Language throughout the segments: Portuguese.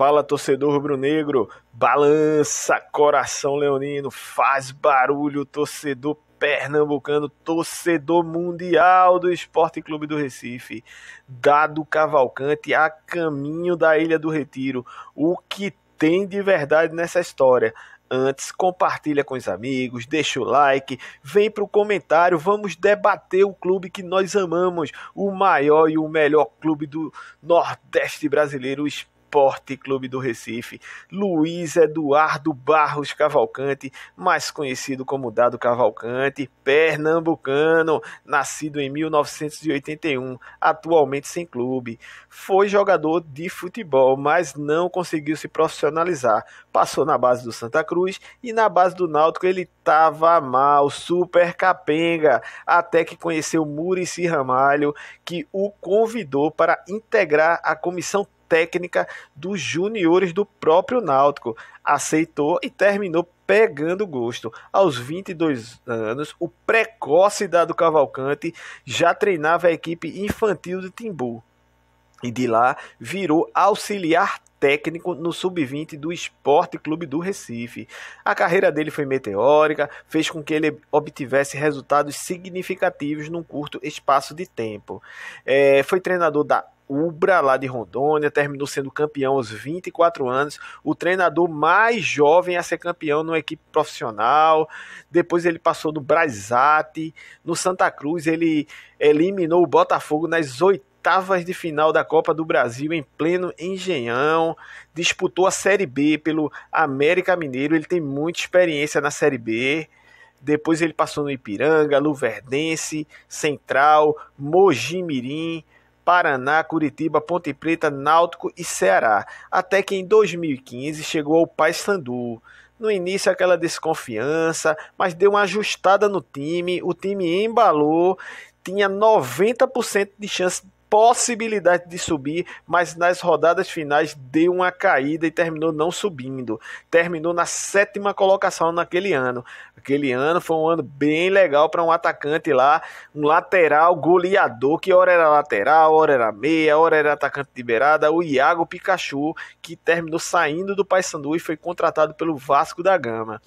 Fala torcedor rubro-negro, balança coração leonino, faz barulho torcedor pernambucano, torcedor mundial do Esporte Clube do Recife. Dado Cavalcante a caminho da Ilha do Retiro, o que tem de verdade nessa história? Antes, compartilha com os amigos, deixa o like, vem para o comentário, vamos debater o clube que nós amamos, o maior e o melhor clube do Nordeste brasileiro, o Esporte Clube do Recife, Luiz Eduardo Barros Cavalcante, mais conhecido como Dado Cavalcante, pernambucano, nascido em 1981, atualmente sem clube. Foi jogador de futebol, mas não conseguiu se profissionalizar. Passou na base do Santa Cruz e na base do Náutico ele tava mal, super capenga, até que conheceu Murici Ramalho, que o convidou para integrar a comissão técnica dos juniores do próprio Náutico. Aceitou e terminou pegando gosto. Aos 22 anos, o precoce dado Cavalcante já treinava a equipe infantil de Timbu. E de lá virou auxiliar técnico no sub-20 do Esporte Clube do Recife. A carreira dele foi meteórica, fez com que ele obtivesse resultados significativos num curto espaço de tempo. É, foi treinador da Ubra, lá de Rondônia, terminou sendo campeão aos 24 anos, o treinador mais jovem a ser campeão numa equipe profissional. Depois ele passou no Brazate, no Santa Cruz, ele eliminou o Botafogo nas oitavas de final da Copa do Brasil em pleno Engenhão, disputou a Série B pelo América Mineiro, ele tem muita experiência na Série B. Depois ele passou no Ipiranga, Luverdense, Central, Mojimirim, Mirim, Paraná, Curitiba, Ponte Preta, Náutico e Ceará, até que em 2015 chegou ao Paysandu. No início aquela desconfiança, mas deu uma ajustada no time, o time embalou, tinha 90% de chance de possibilidade de subir, mas nas rodadas finais deu uma caída e terminou não subindo. Terminou na sétima colocação naquele ano. Aquele ano foi um ano bem legal para um atacante lá, um lateral goleador, que hora era lateral, hora era meia, hora era atacante de beirada, o Iago Pikachu, que terminou saindo do Paysandu e foi contratado pelo Vasco da Gama.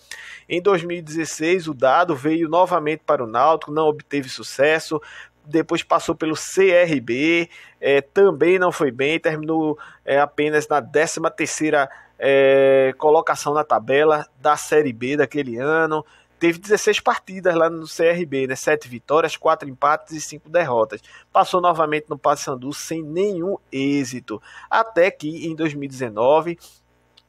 Em 2016, o Dado veio novamente para o Náutico, não obteve sucesso, depois passou pelo CRB, é, também não foi bem, terminou é, apenas na 13 terceira é, colocação na tabela da Série B daquele ano. Teve 16 partidas lá no CRB, né? 7 vitórias, 4 empates e 5 derrotas. Passou novamente no Paysandu sem nenhum êxito. Até que em 2019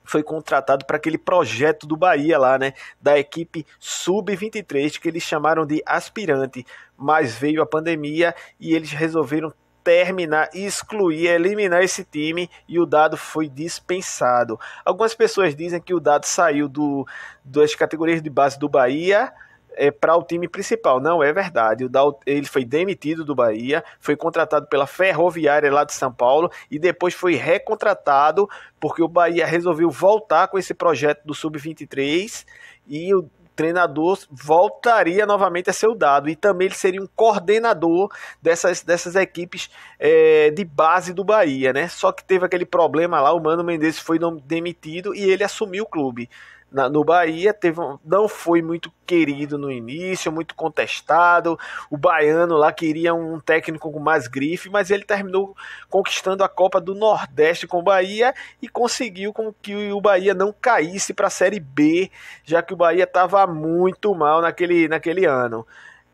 foi contratado para aquele projeto do Bahia lá, né? Da equipe sub-23 que eles chamaram de aspirante, mas veio a pandemia e eles resolveram terminar, excluir, eliminar esse time e o dado foi dispensado. Algumas pessoas dizem que o dado saiu do, das categorias de base do Bahia é, para o time principal. Não é verdade. O Dal, ele foi demitido do Bahia, foi contratado pela Ferroviária lá de São Paulo e depois foi recontratado porque o Bahia resolveu voltar com esse projeto do Sub-23 e o treinador voltaria novamente a ser o dado e também ele seria um coordenador dessas, dessas equipes é, de base do Bahia, né? Só que teve aquele problema lá, o Mano Mendes foi demitido e ele assumiu o clube na, no Bahia, teve um, não foi muito querido no início, muito contestado. O baiano lá queria um técnico com mais grife, mas ele terminou conquistando a Copa do Nordeste com o Bahia e conseguiu com que o Bahia não caísse para a Série B, já que o Bahia estava muito mal naquele, naquele ano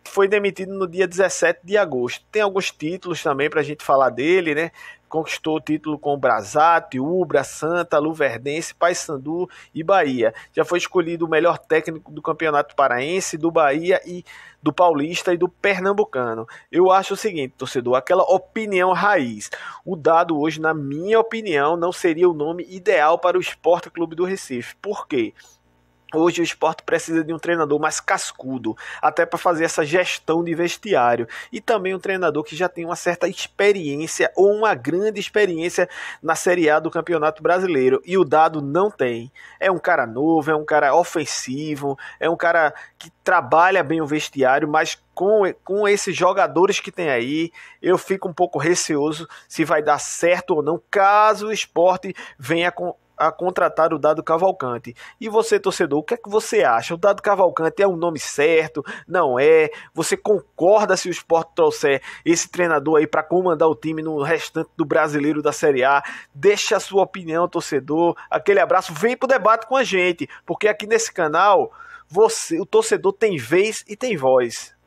foi demitido no dia 17 de agosto. Tem alguns títulos também para a gente falar dele, né? Conquistou o título com Brasate, Ubra, Santa, Luverdense, Paysandu e Bahia. Já foi escolhido o melhor técnico do Campeonato Paraense, do Bahia e do Paulista e do Pernambucano. Eu acho o seguinte, torcedor, aquela opinião raiz. O dado hoje, na minha opinião, não seria o nome ideal para o Esporte Clube do Recife. Por quê? Hoje o esporte precisa de um treinador mais cascudo, até para fazer essa gestão de vestiário. E também um treinador que já tem uma certa experiência ou uma grande experiência na Série A do Campeonato Brasileiro. E o Dado não tem. É um cara novo, é um cara ofensivo, é um cara que trabalha bem o vestiário, mas com, com esses jogadores que tem aí, eu fico um pouco receoso se vai dar certo ou não, caso o esporte venha com a contratar o Dado Cavalcante. E você, torcedor, o que é que você acha? O Dado Cavalcante é o um nome certo? Não é? Você concorda se o Sport trouxer esse treinador aí para comandar o time no restante do brasileiro da Série A? Deixa a sua opinião, torcedor. Aquele abraço. Vem pro debate com a gente, porque aqui nesse canal você, o torcedor tem vez e tem voz.